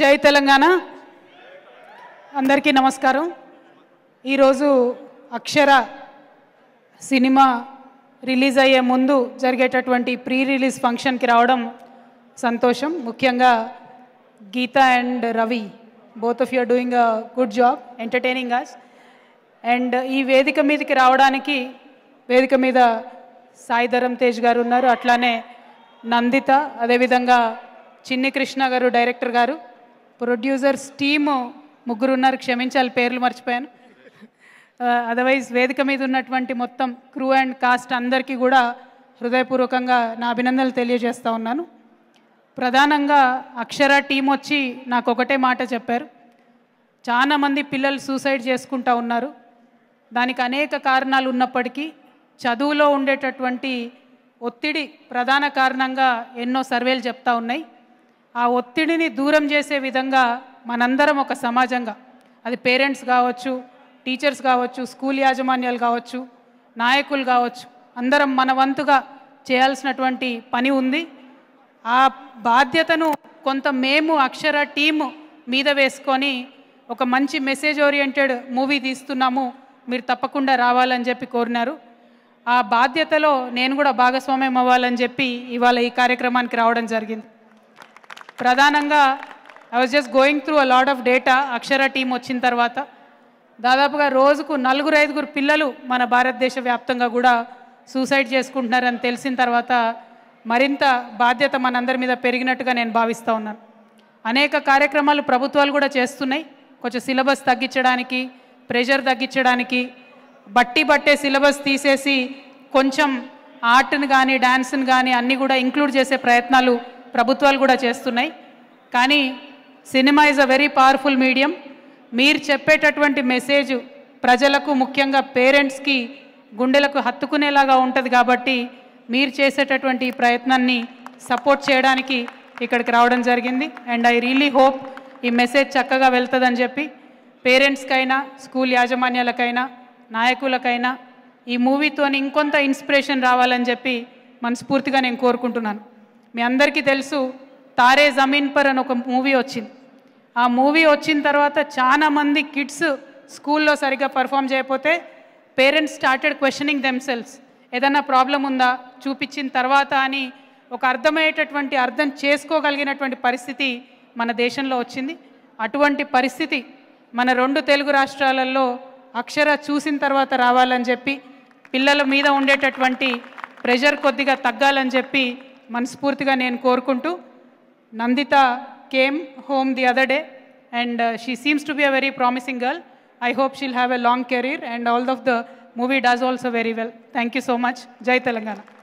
జై తెలంగాణ అందరికీ నమస్కారం ఈరోజు అక్షర సినిమా రిలీజ్ అయ్యే ముందు జరిగేటటువంటి ప్రీ రిలీజ్ ఫంక్షన్కి రావడం సంతోషం ముఖ్యంగా Geeta and Ravi both of you're doing a good job entertaining us and ఈ వేదిక మీదకి రావడానికి వేదిక మీద సాయిధరం తేజ్ గారు ఉన్నారు అట్లానే నందిత అదేవిధంగా చిన్ని కృష్ణ గారు డైరెక్టర్ గారు ప్రొడ్యూసర్స్ టీము ముగ్గురు ఉన్నారు క్షమించాలి పేర్లు మర్చిపోయాను అదర్వైజ్ వేదిక మీద ఉన్నటువంటి మొత్తం క్రూ అండ్ కాస్ట్ అందరికీ కూడా హృదయపూర్వకంగా నా అభినందనలు తెలియజేస్తూ ఉన్నాను ప్రధానంగా అక్షర టీం వచ్చి నాకు ఒకటే మాట చెప్పారు చాలామంది పిల్లలు సూసైడ్ చేసుకుంటూ ఉన్నారు దానికి అనేక కారణాలు ఉన్నప్పటికీ చదువులో ఉండేటటువంటి ఒత్తిడి ప్రధాన కారణంగా ఎన్నో సర్వేలు చెప్తా ఉన్నాయి ఆ ఒత్తిడిని దూరం చేసే విధంగా మనందరం ఒక సమాజంగా అది పేరెంట్స్ కావచ్చు టీచర్స్ కావచ్చు స్కూల్ యాజమాన్యాలు కావచ్చు నాయకులు కావచ్చు అందరం మన వంతుగా చేయాల్సినటువంటి పని ఉంది ఆ బాధ్యతను కొంత మేము అక్షర టీము మీద వేసుకొని ఒక మంచి మెసేజ్ ఓరియంటెడ్ మూవీ తీస్తున్నాము మీరు తప్పకుండా రావాలని చెప్పి కోరినారు ఆ బాధ్యతలో నేను కూడా భాగస్వామ్యం అవ్వాలని చెప్పి ఇవాళ ఈ కార్యక్రమానికి రావడం జరిగింది ప్రధానంగా I was just going through a lot of data Akshara team వచ్చిన తర్వాత దాదాపుగా రోజుకు నలుగురు ఐదుగురు పిల్లలు మన భారతదేశ వ్యాప్తంగా కూడా సూసైడ్ చేసుకుంటున్నారని తెలిసిన తర్వాత మరింత బాధ్యత మనందరి మీద పెరిగినట్టుగా నేను భావిస్తూ ఉన్నాను అనేక కార్యక్రమాలు ప్రభుత్వాలు కూడా చేస్తున్నాయి కొంచెం సిలబస్ తగ్గించడానికి ప్రెషర్ తగ్గించడానికి బట్టి బట్టే సిలబస్ తీసేసి కొంచెం ఆర్ట్ని కానీ డ్యాన్స్ని కానీ అన్నీ కూడా ఇంక్లూడ్ చేసే ప్రయత్నాలు ప్రభుత్వాలు కూడా చేస్తున్నాయి కానీ cinema is a very powerful medium మీరు చెప్పేటటువంటి మెసేజ్ ప్రజలకు ముఖ్యంగా పేరెంట్స్కి గుండెలకు హత్తుకునేలాగా ఉంటుంది కాబట్టి మీరు చేసేటటువంటి ఈ ప్రయత్నాన్ని సపోర్ట్ చేయడానికి ఇక్కడికి రావడం జరిగింది అండ్ ఐ రియలీ హోప్ ఈ మెసేజ్ చక్కగా వెళ్తుందని చెప్పి పేరెంట్స్కైనా స్కూల్ యాజమాన్యాలకైనా నాయకులకైనా ఈ మూవీతో ఇంకొంత ఇన్స్పిరేషన్ రావాలని చెప్పి మనస్ఫూర్తిగా నేను కోరుకుంటున్నాను మీ అందరికీ తెలుసు తారే జమీన్ పర్ అని ఒక మూవీ వచ్చింది ఆ మూవీ వచ్చిన తర్వాత చాలామంది కిడ్స్ స్కూల్లో సరిగ్గా పర్ఫామ్ చేయకపోతే పేరెంట్స్ స్టార్టెడ్ క్వశ్చనింగ్ దెమ్సెల్స్ ఏదన్నా ప్రాబ్లం ఉందా చూపించిన తర్వాత అని ఒక అర్థమయ్యేటటువంటి అర్థం చేసుకోగలిగినటువంటి పరిస్థితి మన దేశంలో వచ్చింది అటువంటి పరిస్థితి మన రెండు తెలుగు రాష్ట్రాలలో అక్షర చూసిన తర్వాత రావాలని చెప్పి పిల్లల మీద ఉండేటటువంటి ప్రెషర్ కొద్దిగా తగ్గాలని చెప్పి మనస్ఫూర్తిగా నేను కోరుకుంటూ Nandita came home the other day and she seems to be a very promising girl I hope she'll have a long career and all of the movie does also very well thank you so much జై తెలంగాణ